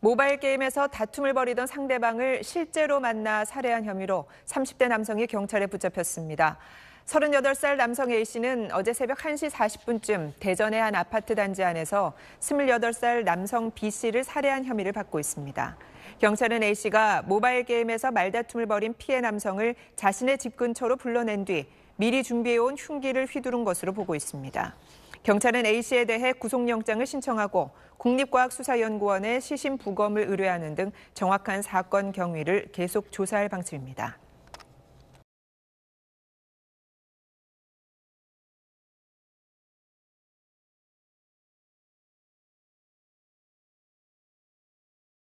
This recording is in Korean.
모바일 게임에서 다툼을 벌이던 상대방을 실제로 만나 살해한 혐의로 30대 남성이 경찰에 붙잡혔습니다. 38살 남성 A씨는 어제 새벽 1시 40분쯤 대전의 한 아파트 단지 안에서 28살 남성 B씨를 살해한 혐의를 받고 있습니다. 경찰은 A씨가 모바일 게임에서 말다툼을 벌인 피해 남성을 자신의 집 근처로 불러낸 뒤 미리 준비해온 흉기를 휘두른 것으로 보고 있습니다. 경찰은 A씨에 대해 구속영장을 신청하고 국립과학수사연구원에 시신 부검을 의뢰하는 등 정확한 사건 경위를 계속 조사할 방침입니다.